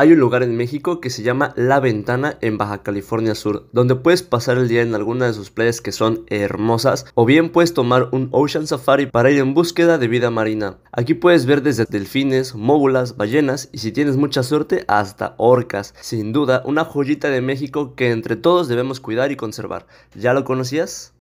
Hay un lugar en México que se llama La Ventana en Baja California Sur, donde puedes pasar el día en alguna de sus playas que son hermosas, o bien puedes tomar un Ocean Safari para ir en búsqueda de vida marina. Aquí puedes ver desde delfines, móbulas, ballenas y si tienes mucha suerte hasta orcas. Sin duda, una joyita de México que entre todos debemos cuidar y conservar. ¿Ya lo conocías?